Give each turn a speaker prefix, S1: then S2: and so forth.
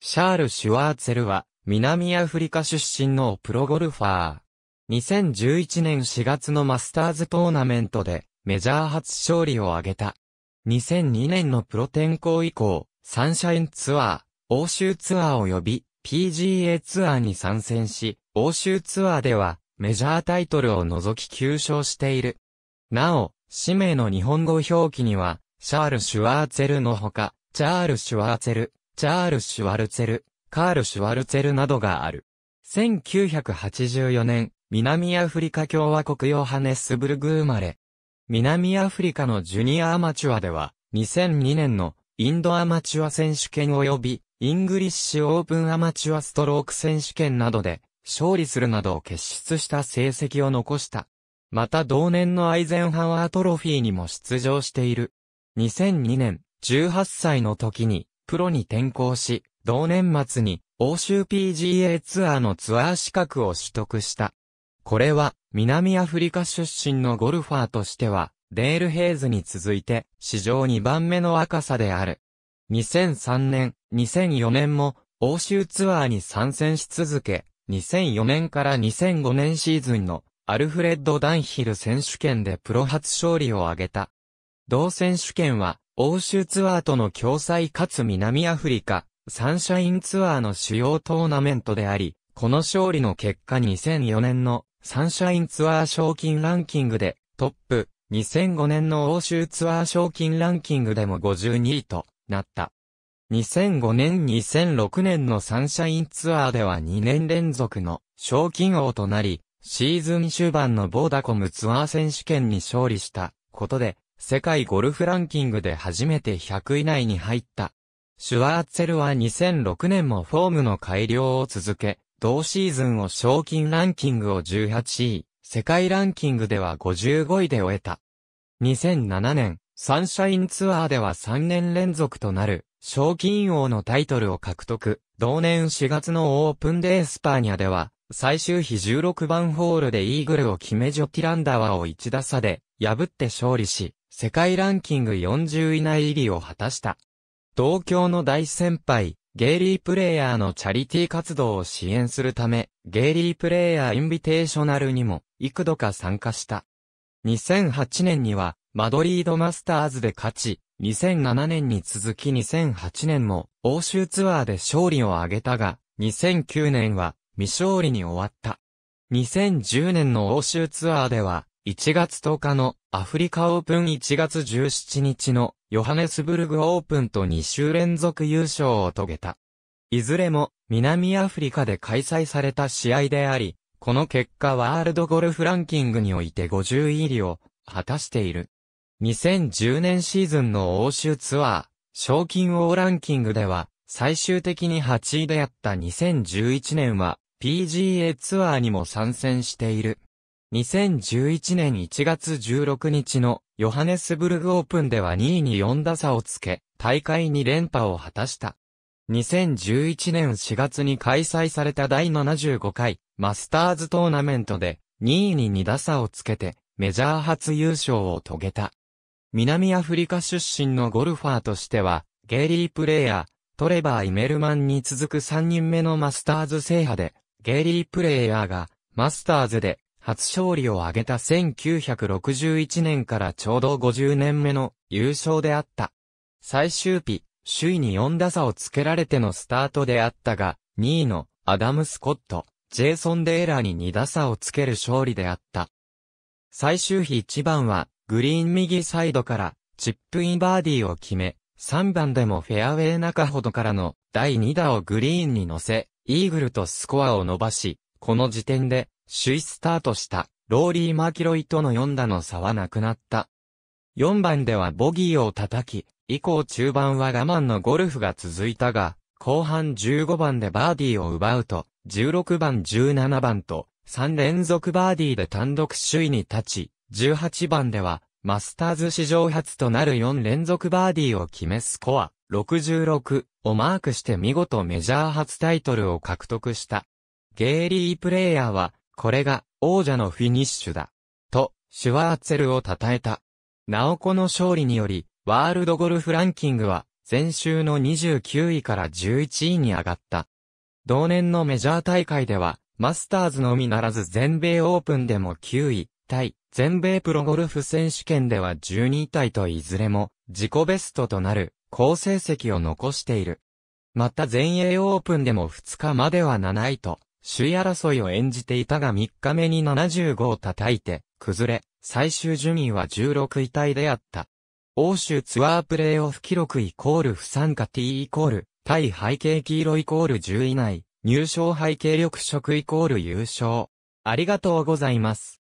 S1: シャール・シュワーツェルは、南アフリカ出身のプロゴルファー。2011年4月のマスターズトーナメントで、メジャー初勝利を挙げた。2002年のプロ転向以降、サンシャインツアー、欧州ツアー及び PGA ツアーに参戦し、欧州ツアーではメジャータイトルを除き休勝している。なお、氏名の日本語表記には、シャール・シュワーツェルのほか、チャール・シュワーツェル、チャール・シュワルツェル、カール・シュワルツェルなどがある。1984年、南アフリカ共和国ヨハネスブルグ生まれ。南アフリカのジュニアアマチュアでは、2002年のインドアマチュア選手権及び、イングリッシュオープンアマチュアストローク選手権などで、勝利するなど結出した成績を残した。また同年のアイゼンハワートロフィーにも出場している。2002年、18歳の時に、プロに転向し、同年末に欧州 PGA ツアーのツアー資格を取得した。これは南アフリカ出身のゴルファーとしてはデール・ヘイズに続いて史上2番目の若さである。2003年、2004年も欧州ツアーに参戦し続け、2004年から2005年シーズンのアルフレッド・ダンヒル選手権でプロ初勝利を挙げた。同選手権は欧州ツアーとの共催かつ南アフリカ、サンシャインツアーの主要トーナメントであり、この勝利の結果2004年のサンシャインツアー賞金ランキングでトップ、2005年の欧州ツアー賞金ランキングでも52位となった。2005年2006年のサンシャインツアーでは2年連続の賞金王となり、シーズン終盤のボーダコムツアー選手権に勝利したことで、世界ゴルフランキングで初めて100位内に入った。シュワーツェルは2006年もフォームの改良を続け、同シーズンを賞金ランキングを18位、世界ランキングでは55位で終えた。2007年、サンシャインツアーでは3年連続となる、賞金王のタイトルを獲得。同年4月のオープンデースパーニャでは、最終日16番ホールでイーグルを決めジョティランダワを1打差で、破って勝利し、世界ランキング40位内入りを果たした。同郷の大先輩、ゲイリープレイヤーのチャリティー活動を支援するため、ゲイリープレイヤーインビテーショナルにも幾度か参加した。2008年には、マドリードマスターズで勝ち、2007年に続き2008年も、欧州ツアーで勝利を挙げたが、2009年は未勝利に終わった。2010年の欧州ツアーでは、1月10日のアフリカオープン1月17日のヨハネスブルグオープンと2週連続優勝を遂げた。いずれも南アフリカで開催された試合であり、この結果ワールドゴルフランキングにおいて50位入りを果たしている。2010年シーズンの欧州ツアー、賞金王ランキングでは、最終的に8位であった2011年は、PGA ツアーにも参戦している。2011年1月16日のヨハネスブルグオープンでは2位に4打差をつけ、大会に連覇を果たした。2011年4月に開催された第75回マスターズトーナメントで2位に2打差をつけてメジャー初優勝を遂げた。南アフリカ出身のゴルファーとしてはゲイリー・プレイヤー、トレバー・イメルマンに続く3人目のマスターズ制覇でゲイリー・プレイヤーがマスターズで初勝利を挙げた1961年からちょうど50年目の優勝であった。最終日、首位に4打差をつけられてのスタートであったが、2位のアダム・スコット、ジェイソン・デーラーに2打差をつける勝利であった。最終日1番は、グリーン右サイドから、チップインバーディーを決め、3番でもフェアウェイ中ほどからの第2打をグリーンに乗せ、イーグルとスコアを伸ばし、この時点で首位スタートした、ローリー・マキロイとの4打の差はなくなった。4番ではボギーを叩き、以降中盤は我慢のゴルフが続いたが、後半15番でバーディーを奪うと、16番17番と、3連続バーディーで単独首位に立ち、18番では、マスターズ史上初となる4連続バーディーを決めスコア、66をマークして見事メジャー初タイトルを獲得した。ゲーリー・プレイヤーは、これが王者のフィニッシュだ。と、シュワーツェルを称えた。なおこの勝利により、ワールドゴルフランキングは、前週の29位から11位に上がった。同年のメジャー大会では、マスターズのみならず全米オープンでも9位、対、全米プロゴルフ選手権では12位対といずれも、自己ベストとなる、好成績を残している。また全英オープンでも2日までは7位と、首位争いを演じていたが3日目に75を叩いて、崩れ、最終順位は16位タイであった。欧州ツアープレーオフ記録イコール不参加 T イコール、対背景黄色イコール10位内、入賞背景緑色イコール優勝。ありがとうございます。